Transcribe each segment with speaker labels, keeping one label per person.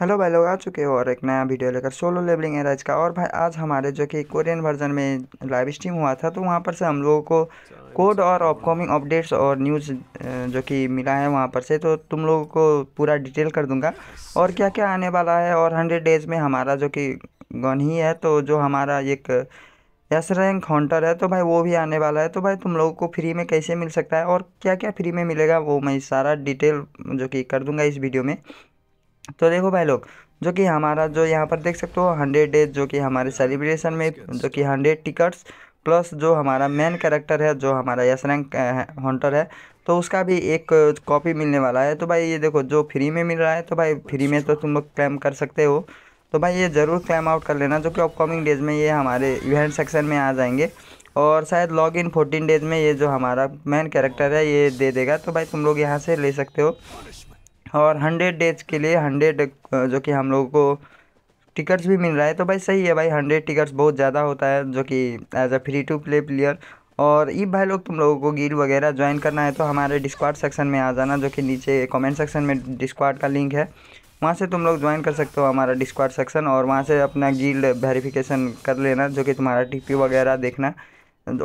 Speaker 1: Hello भाई लोग आ चुके हो और एक नया वीडियो लेकर सोलो लेबलिंग एराइज का और भाई आज हमारे जो कि कोरियन वर्जन में लाइव स्ट्रीम हुआ था तो वहाँ पर से हम लोगों को कोड और अपकमिंग अपडेट्स और न्यूज़ जो कि मिला है वहाँ पर से तो तुम लोगों को पूरा डिटेल कर दूंगा और क्या क्या आने वाला है और हंड्रेड डेज़ में हमारा जो कि गन ही है तो जो हमारा एक एस रैंक हॉन्टर है तो भाई वो भी आने वाला है तो भाई तुम लोगों को फ्री में कैसे मिल सकता है और क्या क्या फ्री में मिलेगा वो मैं सारा डिटेल जो कि कर दूँगा इस वीडियो में तो देखो भाई लोग जो कि हमारा जो यहाँ पर देख सकते हो हंड्रेड डेज जो कि हमारे सेलिब्रेशन में जो कि हंड्रेड टिकट्स प्लस जो हमारा मेन कैरेक्टर है जो हमारा यस रैंक हॉन्टर है तो उसका भी एक कॉपी मिलने वाला है तो भाई ये देखो जो फ्री में मिल रहा है तो भाई फ्री में तो तुम लोग क्लेम कर सकते हो तो भाई ये ज़रूर क्लेम आउट कर लेना जो कि अपकमिंग डेज में ये हमारे इवेंट सेक्शन में आ जाएंगे और शायद लॉग इन फोर्टीन डेज में ये जो हमारा मेन कैरेक्टर है ये दे देगा तो भाई तुम लोग यहाँ से ले सकते हो और हंड्रेड डेज के लिए हंड्रेड जो कि हम लोगों को टिकट्स भी मिल रहा है तो भाई सही है भाई हंड्रेड टिकट्स बहुत ज़्यादा होता है जो कि as a free to play player और ये भाई लोग तुम लोगों को गिल वगैरह ज्वाइन करना है तो हमारे डिस्कॉर्ड सेक्शन में आ जाना जो कि नीचे कमेंट सेक्शन में डिस्कॉर्ड का लिंक है वहाँ से तुम लोग ज्वाइन कर सकते हो हमारा डिस्कॉर्ड सेक्शन और वहाँ से अपना गिल्ड वेरिफिकेशन कर लेना जो कि तुम्हारा टीपी वगैरह देखना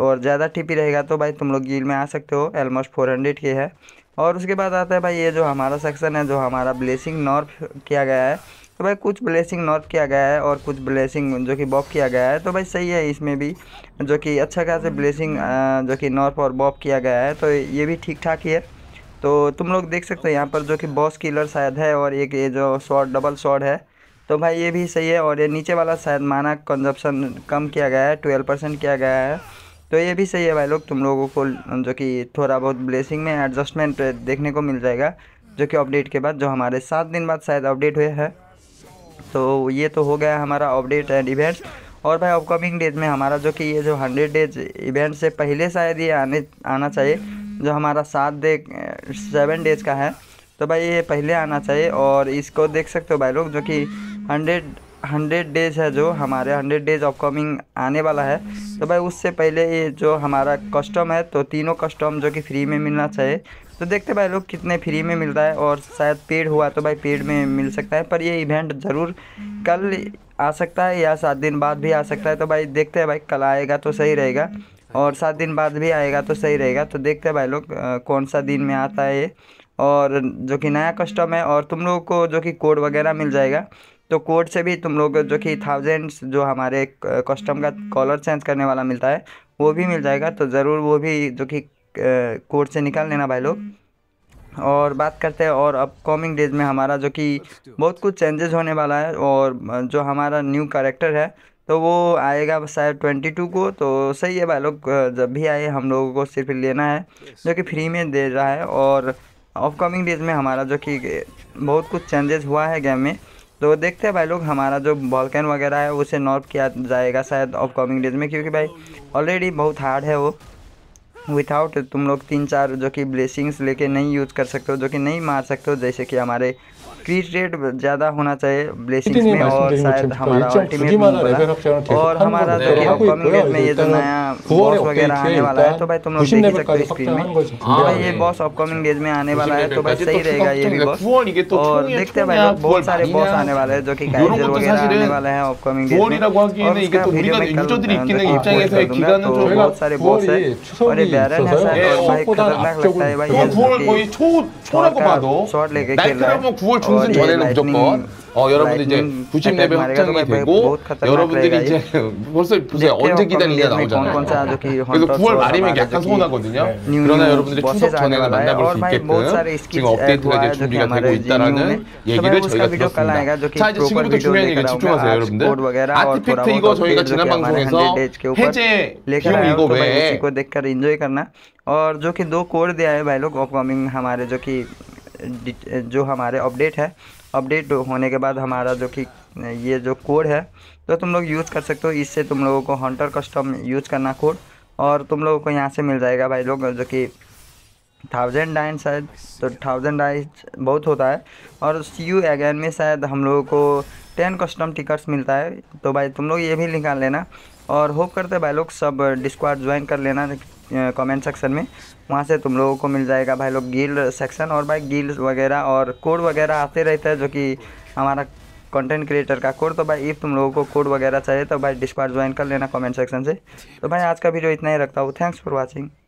Speaker 1: और ज़्यादा टीपी रहेगा तो भाई तुम लोग गिल्ड में आ सकते हो ऑलमोस्ट फोर हंड्रेड के है और उसके बाद आता है भाई ये जो हमारा सेक्शन है जो हमारा ब्लेसिंग नॉर्फ किया गया है तो भाई कुछ ब्लेसिंग नॉर्थ किया गया है और कुछ ब्लेसिंग जो कि बॉप किया गया है तो भाई सही है इसमें भी जो कि अच्छा है ब्लेसिंग जो कि नॉर्थ और बॉप किया गया है तो ये भी ठीक ठाक ही है तो तुम लोग देख सकते हो यहाँ पर जो कि बॉस किलर शायद है और एक ये जो शॉर्ट डबल शॉर्ट है तो भाई ये भी सही है और ये नीचे वाला शायद माना कंजप्शन कम किया गया है ट्वेल्व परसेंट किया गया है तो ये भी सही है भाई लोग तुम लोगों को जो कि थोड़ा बहुत ब्लेसिंग में एडजस्टमेंट देखने को मिल जाएगा जो कि अपडेट के बाद जो हमारे सात दिन बाद शायद अपडेट हुए हैं तो ये तो हो गया हमारा अपडेट एंड इवेंट्स और भाई अपकमिंग डेज में हमारा जो कि ये जो हंड्रेड डेज इवेंट से पहले शायद ये आने आना चाहिए जो हमारा सात डे सेवन डेज का है तो भाई ये पहले आना चाहिए और इसको देख सकते हो भाई लोग जो कि हंड्रेड हंड्रेड डेज़ है जो हमारे हंड्रेड डेज़ अपकमिंग आने वाला है तो भाई उससे पहले ये जो हमारा कस्टम है तो तीनों कस्टम जो कि फ्री में मिलना चाहिए तो देखते भाई लोग कितने फ्री में मिलता है और शायद पेड हुआ तो भाई पेड में मिल सकता है पर ये इवेंट ज़रूर कल आ सकता है या सात दिन बाद भी आ सकता है तो भाई देखते हैं भाई कल आएगा तो सही रहेगा और सात दिन बाद भी आएगा तो सही रहेगा तो देखते हैं भाई लोग कौन सा दिन में आता है ये और जो कि नया कस्टम है और तुम लोगों को जो कि कोड वगैरह मिल जाएगा तो कोड से भी तुम लोग जो कि थाउजेंड्स हम्म। जो हमारे कस्टम का कॉलर हम्म। चेंज करने वाला मिलता है वो भी मिल जाएगा तो ज़रूर वो भी जो कि कोड से निकाल लेना भाई लोग हम्म। और बात करते हैं और अपकमिंग डेज में हमारा जो कि बहुत कुछ चेंजेस होने वाला है और जो हमारा न्यू करेक्टर है तो वो आएगा शायद ट्वेंटी टू को तो सही है भाई लोग जब भी आए हम लोगों को सिर्फ लेना है जो कि फ्री में दे रहा है और अपकमिंग डेज में हमारा जो कि बहुत कुछ चेंजेस हुआ है गेम में तो देखते हैं भाई लोग हमारा जो बॉलकैन वगैरह है उसे नॉर्व किया जाएगा शायद अपकमिंग डेज में क्योंकि भाई ऑलरेडी बहुत हार्ड है वो विथआउट तुम लोग तीन चार जो कि ब्लेसिंग्स लेके नहीं यूज़ कर सकते हो जो कि नहीं मार सकते हो जैसे कि हमारे क्रीट रेट ज़्यादा होना चाहिए ब्लेसिंग्स में और शायद हमारा अल्टीमेट और हमारा जो कि कॉमिंग में ये जो नया बॉस वगैरह आने वाला है तो भाई तुम लोग देख सकते हो स्क्रीन में तो भाई ये बॉस अपकमिंग डेज में आने वाला है तो भाई सही तो रहेगा ये भी बॉस तो और देखते हैं भाई बहुत सारे बॉस आने वाले हैं जो कि गाइजर वगैरह आने वाला है अपकमिंग डेज में और इसका वीडियो में कल दूंगा हाँ, तो बहुत सारे बॉस है और ये 있어서 9월 중순 전에는 무조건 어 여러분들 이제 90레벨 확장이 되고 여러분들이 이제 벌써 보세요 언제 기다리냐 나오잖아요. 그래서 9월 말이면 약간 서운하거든요. 그러나 여러분들이 추석 전에는 만나볼 수 있게끔 지금 업데이트가 이제 준비가 되고 있다는 얘기를 저희가 지난 방송에서 해제 비용 이거 외에 करना और जो कि दो कोड दिया है भाई लोग अपकमिंग हमारे जो कि जो हमारे अपडेट है अपडेट होने के बाद हमारा जो कि ये जो कोड है तो तुम लोग यूज़ कर सकते हो इससे तुम लोगों को हंटर कस्टम यूज़ करना कोड और तुम लोगों को यहाँ से मिल जाएगा भाई लोग जो कि थाउजेंड डाइन शायद तो थाउजेंड डाइन बहुत होता है और सी यू अगैन में शायद हम लोगों को टेन कस्टम टिकट्स मिलता है तो भाई तुम लोग ये भी निकाल लेना और होप करते हैं भाई लोग सब डिस्कॉर्ड ज्वाइन कर लेना कमेंट सेक्शन में वहाँ से तुम लोगों को मिल जाएगा भाई लोग गिल सेक्शन और भाई गिल्ड वगैरह और कोड वगैरह आते रहता है जो कि हमारा कंटेंट क्रिएटर का कोड तो भाई इफ़ तुम लोगों को कोड वगैरह चाहिए तो भाई डिस्कॉर्ड ज्वाइन कर लेना कमेंट सेक्शन से तो भाई आज का वीडियो इतना ही रखता हूँ थैंक्स फॉर वॉचिंग